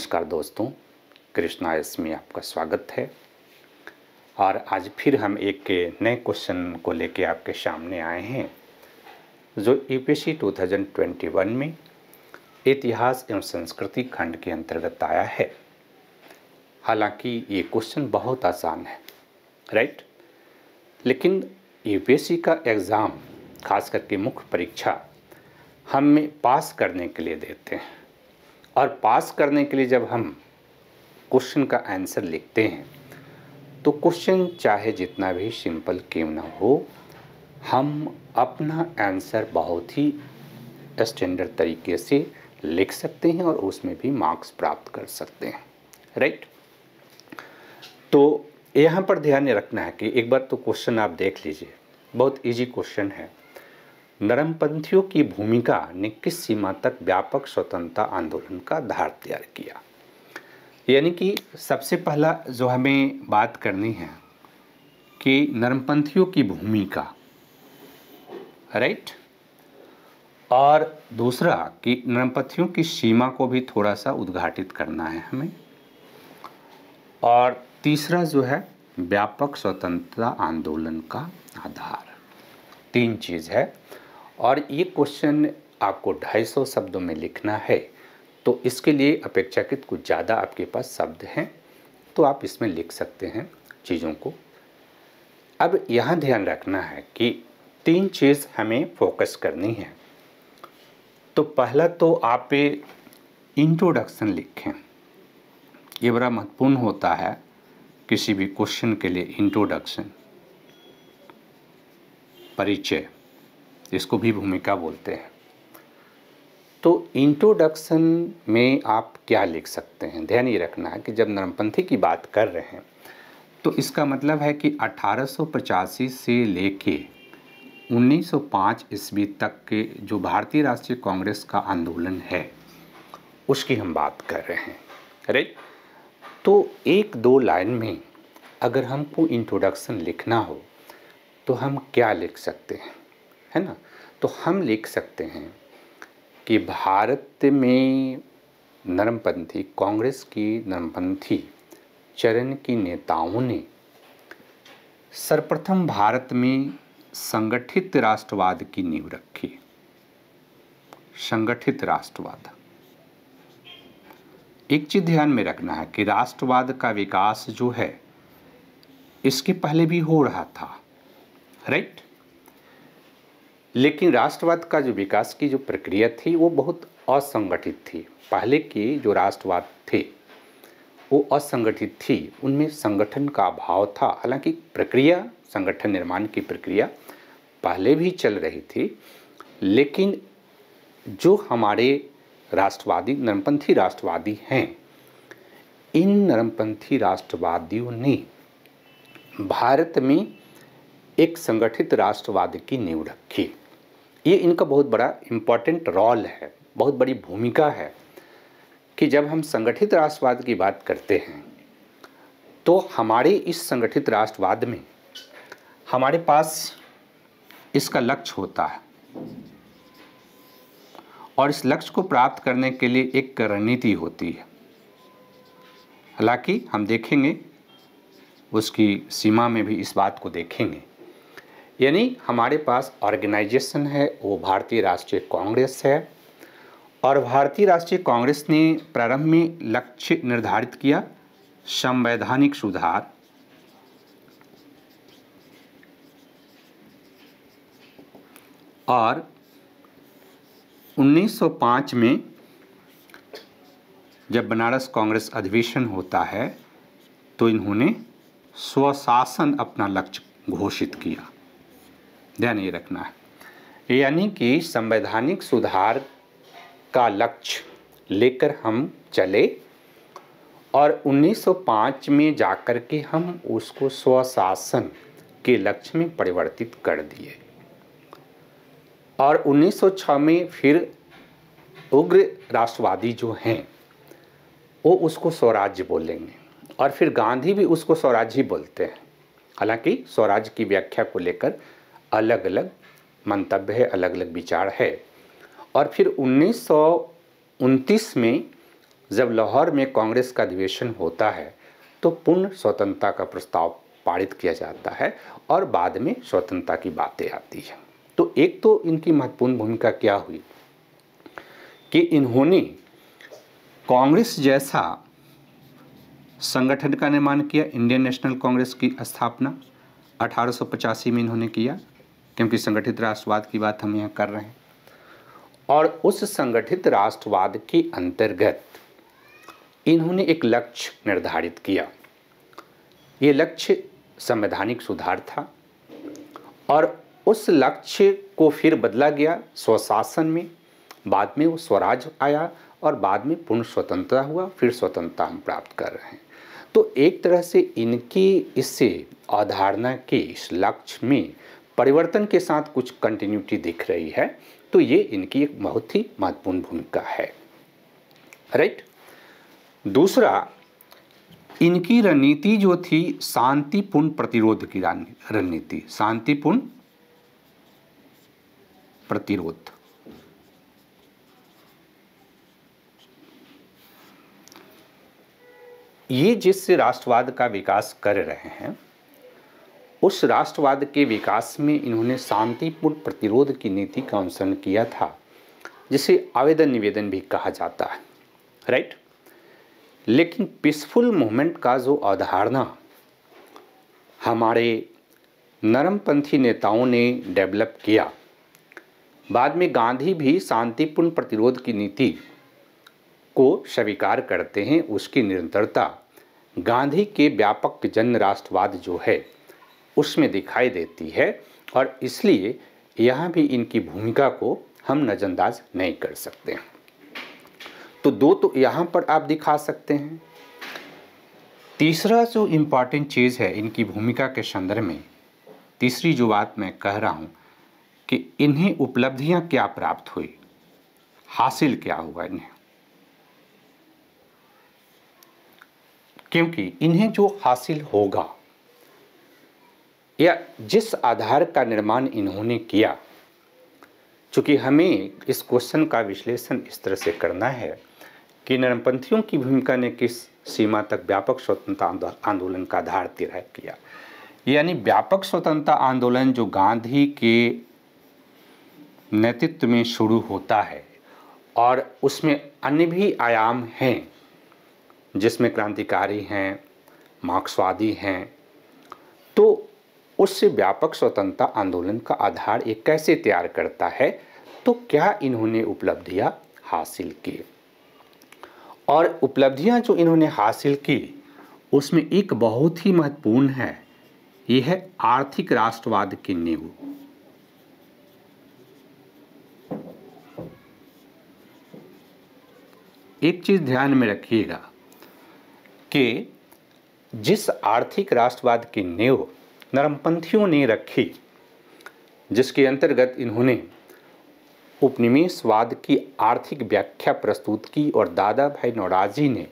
नमस्कार दोस्तों कृष्णा एस में आपका स्वागत है और आज फिर हम एक नए क्वेश्चन को लेकर आपके सामने आए हैं जो यूपीएससी e 2021 में इतिहास एवं संस्कृति खंड के अंतर्गत आया है हालांकि ये क्वेश्चन बहुत आसान है राइट लेकिन यूपीएससी e का एग्ज़ाम खास करके मुख्य परीक्षा हमें पास करने के लिए देते हैं और पास करने के लिए जब हम क्वेश्चन का आंसर लिखते हैं तो क्वेश्चन चाहे जितना भी सिंपल क्यों ना हो हम अपना आंसर बहुत ही स्टैंडर्ड तरीके से लिख सकते हैं और उसमें भी मार्क्स प्राप्त कर सकते हैं राइट तो यहाँ पर ध्यान रखना है कि एक बार तो क्वेश्चन आप देख लीजिए बहुत इजी क्वेश्चन है नरमपंथियों की भूमिका ने किस सीमा तक व्यापक स्वतंत्रता आंदोलन का धार तैयार किया यानी कि सबसे पहला जो हमें बात करनी है कि नरमपंथियों की भूमिका राइट और दूसरा कि नरमपंथियों की सीमा को भी थोड़ा सा उद्घाटित करना है हमें और तीसरा जो है व्यापक स्वतंत्रता आंदोलन का आधार तीन चीज़ है और ये क्वेश्चन आपको 250 शब्दों में लिखना है तो इसके लिए अपेक्षाकृत कुछ ज़्यादा आपके पास शब्द हैं तो आप इसमें लिख सकते हैं चीज़ों को अब यहाँ ध्यान रखना है कि तीन चीज़ हमें फोकस करनी है तो पहला तो आप इंट्रोडक्शन लिखें ये बड़ा महत्वपूर्ण होता है किसी भी क्वेश्चन के लिए इंट्रोडक्शन परिचय इसको भी भूमिका बोलते हैं तो इंट्रोडक्शन में आप क्या लिख सकते हैं ध्यान ये रखना है कि जब नरमपंथी की बात कर रहे हैं तो इसका मतलब है कि अठारह से लेके 1905 ईस्वी तक के जो भारतीय राष्ट्रीय कांग्रेस का आंदोलन है उसकी हम बात कर रहे हैं राइट तो एक दो लाइन में अगर हमको इंट्रोडक्शन लिखना हो तो हम क्या लिख सकते हैं है ना तो हम लिख सकते हैं कि भारत में नरमपंथी कांग्रेस की नरमपंथी चरण की नेताओं ने सर्वप्रथम भारत में संगठित राष्ट्रवाद की नींव रखी संगठित राष्ट्रवाद एक चीज ध्यान में रखना है कि राष्ट्रवाद का विकास जो है इसके पहले भी हो रहा था राइट लेकिन राष्ट्रवाद का जो विकास की जो प्रक्रिया थी वो बहुत असंगठित थी पहले के जो राष्ट्रवाद थे वो असंगठित थी उनमें संगठन का अभाव था हालांकि प्रक्रिया संगठन निर्माण की प्रक्रिया पहले भी चल रही थी लेकिन जो हमारे राष्ट्रवादी नरमपंथी राष्ट्रवादी हैं इन नरमपंथी राष्ट्रवादियों ने भारत में एक संगठित राष्ट्रवाद की नींव रखी ये इनका बहुत बड़ा इम्पॉर्टेंट रोल है बहुत बड़ी भूमिका है कि जब हम संगठित राष्ट्रवाद की बात करते हैं तो हमारे इस संगठित राष्ट्रवाद में हमारे पास इसका लक्ष्य होता है और इस लक्ष्य को प्राप्त करने के लिए एक रणनीति होती है हालांकि हम देखेंगे उसकी सीमा में भी इस बात को देखेंगे यानी हमारे पास ऑर्गेनाइजेशन है वो भारतीय राष्ट्रीय कांग्रेस है और भारतीय राष्ट्रीय कांग्रेस ने प्रारंभ में लक्ष्य निर्धारित किया संवैधानिक सुधार और 1905 में जब बनारस कांग्रेस अधिवेशन होता है तो इन्होंने स्वशासन अपना लक्ष्य घोषित किया ध्यान ये रखना है यानी कि संवैधानिक सुधार का लक्ष्य लेकर हम चले और 1905 में जाकर के हम उसको स्वशासन के लक्ष्य में परिवर्तित कर दिए और 1906 में फिर उग्र राष्ट्रवादी जो हैं वो उसको स्वराज्य बोलेंगे और फिर गांधी भी उसको स्वराज्य ही बोलते हैं हालांकि स्वराज की व्याख्या को लेकर अलग अलग मंतव्य है अलग अलग विचार है और फिर उन्नीस में जब लाहौर में कांग्रेस का अधिवेशन होता है तो पूर्ण स्वतंत्रता का प्रस्ताव पारित किया जाता है और बाद में स्वतंत्रता की बातें आती है तो एक तो इनकी महत्वपूर्ण भूमिका क्या हुई कि इन्होंने कांग्रेस जैसा संगठन का निर्माण किया इंडियन नेशनल कांग्रेस की स्थापना अठारह में इन्होंने किया क्योंकि संगठित राष्ट्रवाद की बात हम यहाँ कर रहे हैं और उस संगठित राष्ट्रवाद के अंतर्गत इन्होंने एक लक्ष्य निर्धारित किया ये लक्ष्य संवैधानिक सुधार था और उस लक्ष्य को फिर बदला गया स्वशासन में बाद में वो स्वराज आया और बाद में पूर्ण स्वतंत्रता हुआ फिर स्वतंत्रता हम प्राप्त कर रहे हैं तो एक तरह से इनकी इससे अवधारणा के इस लक्ष्य में परिवर्तन के साथ कुछ कंटिन्यूटी दिख रही है तो ये इनकी एक बहुत ही महत्वपूर्ण भूमिका है राइट दूसरा इनकी रणनीति जो थी शांतिपूर्ण प्रतिरोध की रणनीति शांतिपूर्ण प्रतिरोध ये जिससे राष्ट्रवाद का विकास कर रहे हैं उस राष्ट्रवाद के विकास में इन्होंने शांतिपूर्ण प्रतिरोध की नीति का अनुसरण किया था जिसे आवेदन निवेदन भी कहा जाता है राइट लेकिन पीसफुल मूवमेंट का जो अवधारणा हमारे नरमपंथी नेताओं ने डेवलप किया बाद में गांधी भी शांतिपूर्ण प्रतिरोध की नीति को स्वीकार करते हैं उसकी निरंतरता गांधी के व्यापक जन राष्ट्रवाद जो है उसमें दिखाई देती है और इसलिए यहाँ भी इनकी भूमिका को हम नज़रअंदाज नहीं कर सकते तो दो तो यहाँ पर आप दिखा सकते हैं तीसरा जो इम्पॉर्टेंट चीज़ है इनकी भूमिका के संदर्भ में तीसरी जो बात मैं कह रहा हूँ कि इन्हें उपलब्धियाँ क्या प्राप्त हुई हासिल क्या हुआ इन्हें क्योंकि इन्हें जो हासिल होगा या जिस आधार का निर्माण इन्होंने किया चूँकि हमें इस क्वेश्चन का विश्लेषण इस तरह से करना है कि नरमपंथियों की भूमिका ने किस सीमा तक व्यापक स्वतंत्रता आंदोलन का आधार तिर किया यानी व्यापक स्वतंत्रता आंदोलन जो गांधी के नेतृत्व में शुरू होता है और उसमें अन्य भी आयाम हैं जिसमें क्रांतिकारी हैं मार्क्सवादी हैं तो उससे व्यापक स्वतंत्रता आंदोलन का आधार एक कैसे तैयार करता है तो क्या इन्होंने उपलब्धियां हासिल की और उपलब्धियां जो इन्होंने हासिल की उसमें एक बहुत ही महत्वपूर्ण है यह है आर्थिक राष्ट्रवाद की नींव एक चीज़ ध्यान में रखिएगा कि जिस आर्थिक राष्ट्रवाद की नींव नरमपंथियों ने रखी जिसके अंतर्गत इन्होंने उपनिवेशवाद की आर्थिक व्याख्या प्रस्तुत की और दादा भाई नौराजी ने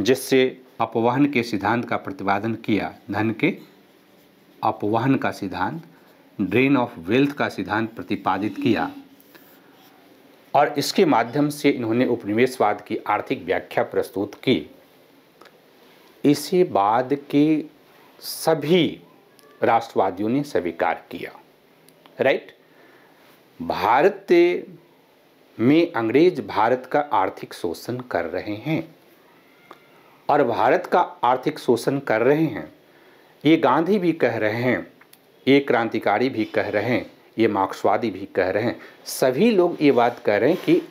जिससे अपवहन के सिद्धांत का प्रतिपादन किया धन के अपवहन का सिद्धांत ड्रेन ऑफ वेल्थ का सिद्धांत प्रतिपादित किया और इसके माध्यम से इन्होंने उपनिवेशवाद की आर्थिक व्याख्या प्रस्तुत की इसी बाद के सभी राष्ट्रवादियों ने स्वीकार किया राइट भारत में अंग्रेज भारत का आर्थिक शोषण कर रहे हैं और भारत का आर्थिक शोषण कर रहे हैं ये गांधी भी कह रहे हैं ये क्रांतिकारी भी कह रहे हैं ये मार्क्सवादी भी कह रहे हैं सभी लोग ये बात कह रहे हैं कि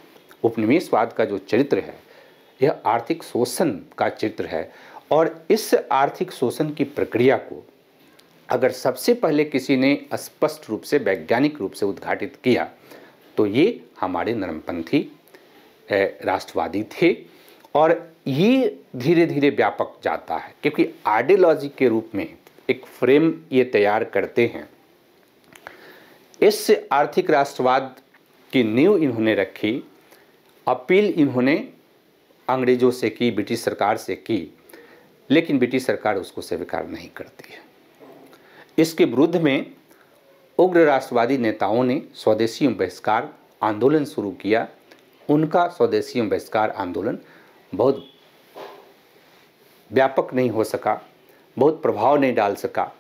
उपनिवेशवाद का जो चरित्र है यह आर्थिक शोषण का चित्र है और इस आर्थिक शोषण की प्रक्रिया को अगर सबसे पहले किसी ने स्पष्ट रूप से वैज्ञानिक रूप से उद्घाटित किया तो ये हमारे नरमपंथी राष्ट्रवादी थे और ये धीरे धीरे व्यापक जाता है क्योंकि आइडियोलॉजी के रूप में एक फ्रेम ये तैयार करते हैं इस आर्थिक राष्ट्रवाद की नींव इन्होंने रखी अपील इन्होंने अंग्रेजों से की ब्रिटिश सरकार से की लेकिन ब्रिटिश सरकार उसको स्वीकार नहीं करती है इसके विरुद्ध में उग्र राष्ट्रवादी नेताओं ने स्वदेशी बहिष्कार आंदोलन शुरू किया उनका स्वदेशी बहिष्कार आंदोलन बहुत व्यापक नहीं हो सका बहुत प्रभाव नहीं डाल सका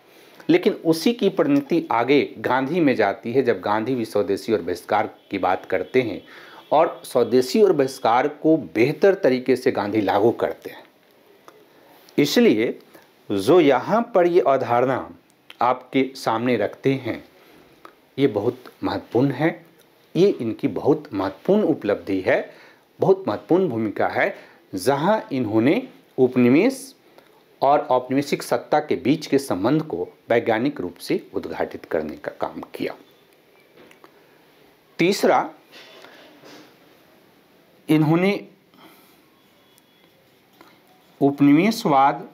लेकिन उसी की परिणति आगे गांधी में जाती है जब गांधी भी स्वदेशी और बहिष्कार की बात करते हैं और स्वदेशी और बहिष्कार को बेहतर तरीके से गांधी लागू करते हैं इसलिए जो यहाँ पर ये अवधारणा आपके सामने रखते हैं ये बहुत महत्वपूर्ण है ये इनकी बहुत महत्वपूर्ण उपलब्धि है बहुत महत्वपूर्ण भूमिका है जहाँ इन्होंने उपनिवेश और औपनिवेशिक सत्ता के बीच के संबंध को वैज्ञानिक रूप से उद्घाटित करने का काम किया तीसरा इन्होंने उपनिवेशवाद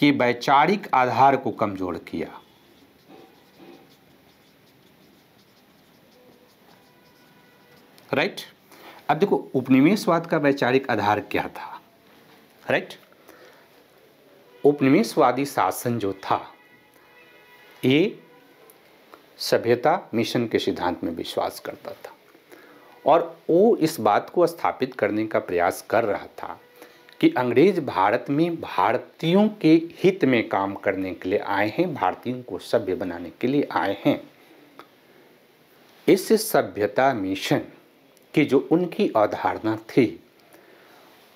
के वैचारिक आधार को कमजोर किया राइट right? अब देखो उपनिवेशवाद का वैचारिक आधार क्या था राइट right? उपनिवेशवादी शासन जो था ये सभ्यता मिशन के सिद्धांत में विश्वास करता था और वो इस बात को स्थापित करने का प्रयास कर रहा था कि अंग्रेज भारत में भारतीयों के हित में काम करने के लिए आए हैं भारतीयों को सभ्य बनाने के लिए आए हैं इस सभ्यता मिशन की जो उनकी अवधारणा थी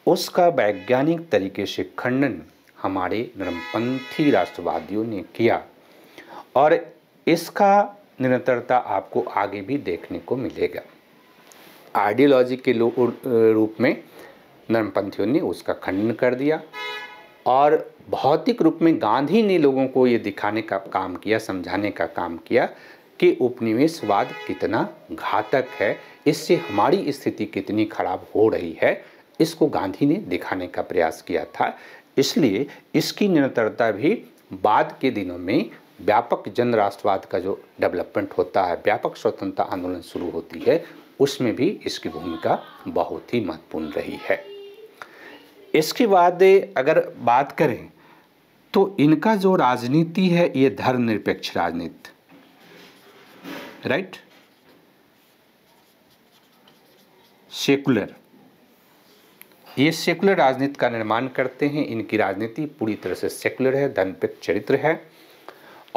उसका वैज्ञानिक तरीके से खंडन हमारे नरमपंथी राष्ट्रवादियों ने किया और इसका निरंतरता आपको आगे भी देखने को मिलेगा आइडियोलॉजी के uh, रूप में नरमपंथियों ने उसका खंडन कर दिया और भौतिक रूप में गांधी ने लोगों को ये दिखाने का काम किया समझाने का काम किया कि उपनिवेशवाद कितना घातक है इससे हमारी स्थिति कितनी खराब हो रही है इसको गांधी ने दिखाने का प्रयास किया था इसलिए इसकी निरंतरता भी बाद के दिनों में व्यापक जन राष्ट्रवाद का जो डेवलपमेंट होता है व्यापक स्वतंत्रता आंदोलन शुरू होती है उसमें भी इसकी भूमिका बहुत ही महत्वपूर्ण रही है इसके बाद अगर बात करें तो इनका जो राजनीति है ये धर्मनिरपेक्ष राजनीति राइट सेकुलर ये सेकुलर राजनीति का निर्माण करते हैं इनकी राजनीति पूरी तरह से सेकुलर है धर्मपेक्ष चरित्र है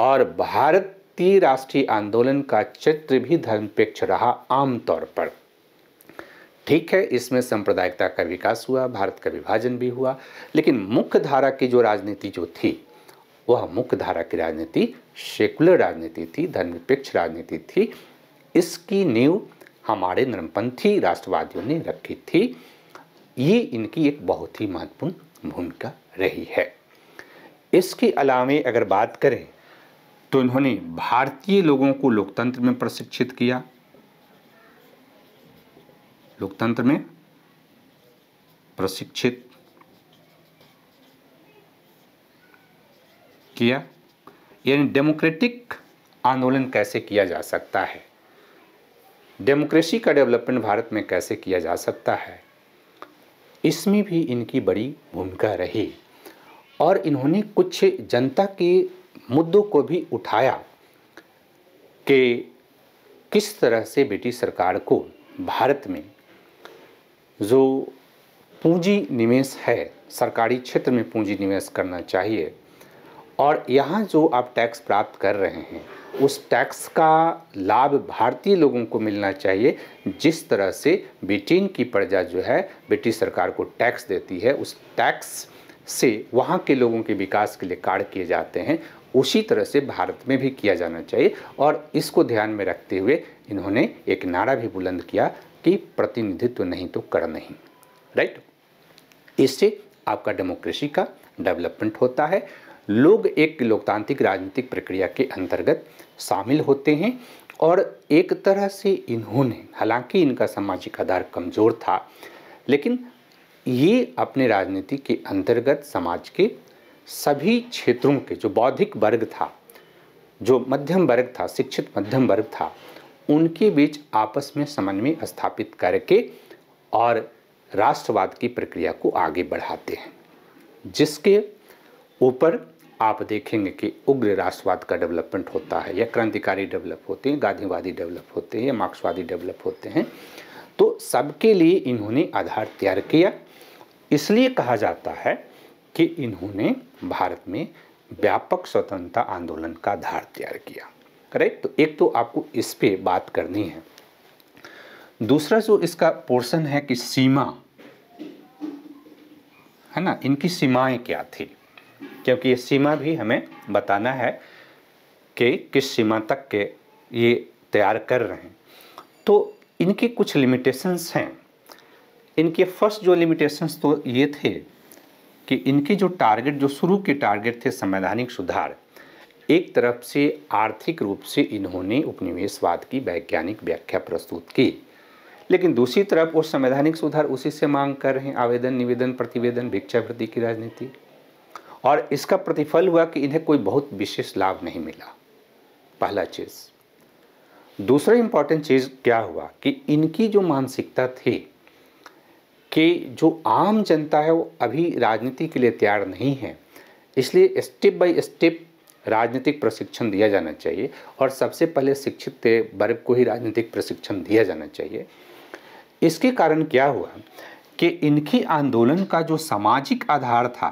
और भारत भारतीय राष्ट्रीय आंदोलन का चित्र भी धर्मपेक्ष रहा आमतौर पर ठीक है इसमें सांप्रदायिकता का विकास हुआ भारत का विभाजन भी हुआ लेकिन मुख्य धारा की जो राजनीति जो थी वह मुख्य धारा की राजनीति सेकुलर राजनीति थी धर्मनिरपेक्ष राजनीति थी इसकी नींव हमारे नरमपंथी राष्ट्रवादियों ने रखी थी ये इनकी एक बहुत ही महत्वपूर्ण भूमिका रही है इसके अलावे अगर बात करें तो इन्होंने भारतीय लोगों को लोकतंत्र में प्रशिक्षित किया लोकतंत्र में प्रशिक्षित किया यानी डेमोक्रेटिक आंदोलन कैसे किया जा सकता है डेमोक्रेसी का डेवलपमेंट भारत में कैसे किया जा सकता है इसमें भी इनकी बड़ी भूमिका रही और इन्होंने कुछ जनता के मुद्दों को भी उठाया कि किस तरह से ब्रिटिश सरकार को भारत में जो पूंजी निवेश है सरकारी क्षेत्र में पूंजी निवेश करना चाहिए और यहाँ जो आप टैक्स प्राप्त कर रहे हैं उस टैक्स का लाभ भारतीय लोगों को मिलना चाहिए जिस तरह से ब्रिटेन की प्रजा जो है ब्रिटिश सरकार को टैक्स देती है उस टैक्स से वहाँ के लोगों के विकास के लिए कार्य किए जाते हैं उसी तरह से भारत में भी किया जाना चाहिए और इसको ध्यान में रखते हुए इन्होंने एक नारा भी बुलंद किया कि प्रतिनिधित्व नहीं तो कर नहीं राइट इससे आपका डेमोक्रेसी का डेवलपमेंट होता है लोग एक लोकतांत्रिक राजनीतिक प्रक्रिया के अंतर्गत शामिल होते हैं और एक तरह से इन्होंने हालांकि इनका सामाजिक आधार कमज़ोर था लेकिन ये अपने राजनीति के अंतर्गत समाज के सभी क्षेत्रों के जो बौद्धिक वर्ग था जो मध्यम वर्ग था शिक्षित मध्यम वर्ग था उनके बीच आपस में समन्वय स्थापित करके और राष्ट्रवाद की प्रक्रिया को आगे बढ़ाते हैं जिसके ऊपर आप देखेंगे कि उग्र राष्ट्रवाद का डेवलपमेंट होता है या क्रांतिकारी डेवलप होते हैं गांधीवादी डेवलप होते हैं या मार्क्सवादी डेवलप होते हैं तो सबके लिए इन्होंने आधार तैयार किया इसलिए कहा जाता है कि इन्होंने भारत में व्यापक स्वतंत्रता आंदोलन का आधार तैयार किया करेक्ट तो एक तो आपको इस पे बात करनी है दूसरा जो इसका पोर्शन है कि सीमा है ना इनकी सीमाएं क्या थी क्योंकि ये सीमा भी हमें बताना है कि किस सीमा तक के ये तैयार कर रहे हैं तो इनके कुछ लिमिटेशंस हैं इनके फर्स्ट जो लिमिटेशंस तो ये थे कि इनके जो टारगेट जो शुरू के टारगेट थे संवैधानिक सुधार एक तरफ से आर्थिक रूप से इन्होंने उपनिवेशवाद की वैज्ञानिक व्याख्या प्रस्तुत की लेकिन दूसरी तरफ वो संवैधानिक सुधार उसी से मांग कर रहे हैं आवेदन निवेदन प्रतिवेदन भिक्षावृत्ति की राजनीति और इसका प्रतिफल हुआ कि इन्हें कोई बहुत विशेष लाभ नहीं मिला पहला चीज़ दूसरा इम्पॉर्टेंट चीज़ क्या हुआ कि इनकी जो मानसिकता थी कि जो आम जनता है वो अभी राजनीति के लिए तैयार नहीं है इसलिए स्टेप बाय स्टेप राजनीतिक प्रशिक्षण दिया जाना चाहिए और सबसे पहले शिक्षित वर्ग को ही राजनीतिक प्रशिक्षण दिया जाना चाहिए इसके कारण क्या हुआ कि इनके आंदोलन का जो सामाजिक आधार था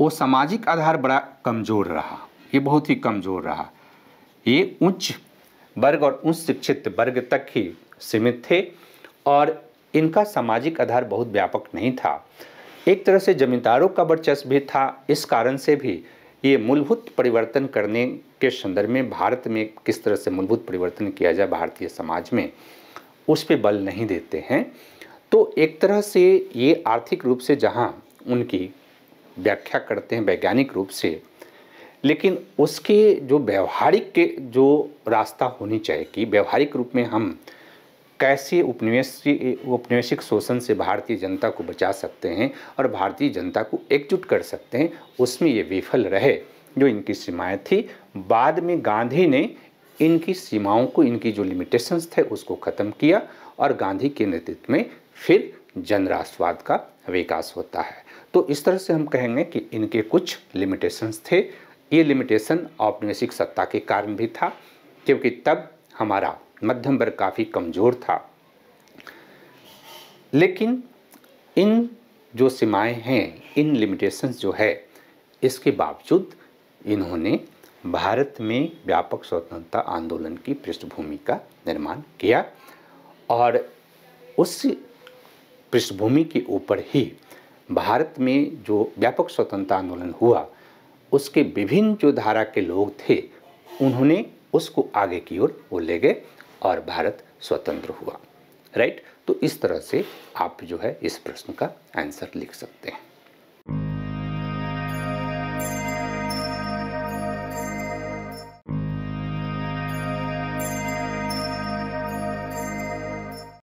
वो सामाजिक आधार बड़ा कमज़ोर रहा ये बहुत ही कमज़ोर रहा ये उच्च वर्ग और उच्च शिक्षित वर्ग तक ही सीमित थे और इनका सामाजिक आधार बहुत व्यापक नहीं था एक तरह से जमींदारों का वर्चस्व भी था इस कारण से भी ये मूलभूत परिवर्तन करने के संदर्भ में भारत में किस तरह से मूलभूत परिवर्तन किया जाए भारतीय समाज में उस पर बल नहीं देते हैं तो एक तरह से ये आर्थिक रूप से जहाँ उनकी व्याख्या करते हैं वैज्ञानिक रूप से लेकिन उसके जो व्यवहारिक के जो रास्ता होनी चाहिए कि व्यवहारिक रूप में हम कैसे उपनिवेशी उपनिवेशिक शोषण से भारतीय जनता को बचा सकते हैं और भारतीय जनता को एकजुट कर सकते हैं उसमें ये विफल रहे जो इनकी सीमाएँ थी बाद में गांधी ने इनकी सीमाओं को इनकी जो लिमिटेशंस थे उसको ख़त्म किया और गांधी के नेतृत्व में फिर जन राष्ट्रवाद का विकास होता है तो इस तरह से हम कहेंगे कि इनके कुछ लिमिटेशंस थे ये लिमिटेशन औपनिवेशिक सत्ता के कारण भी था क्योंकि तब हमारा मध्यम वर्ग काफ़ी कमज़ोर था लेकिन इन जो सीमाएं हैं इन लिमिटेशंस जो है इसके बावजूद इन्होंने भारत में व्यापक स्वतंत्रता आंदोलन की पृष्ठभूमि का निर्माण किया और उस पृष्ठभूमि के ऊपर ही भारत में जो व्यापक स्वतंत्रता आंदोलन हुआ उसके विभिन्न जो धारा के लोग थे उन्होंने उसको आगे की ओर वो ले गए और भारत स्वतंत्र हुआ राइट तो इस तरह से आप जो है इस प्रश्न का आंसर लिख सकते हैं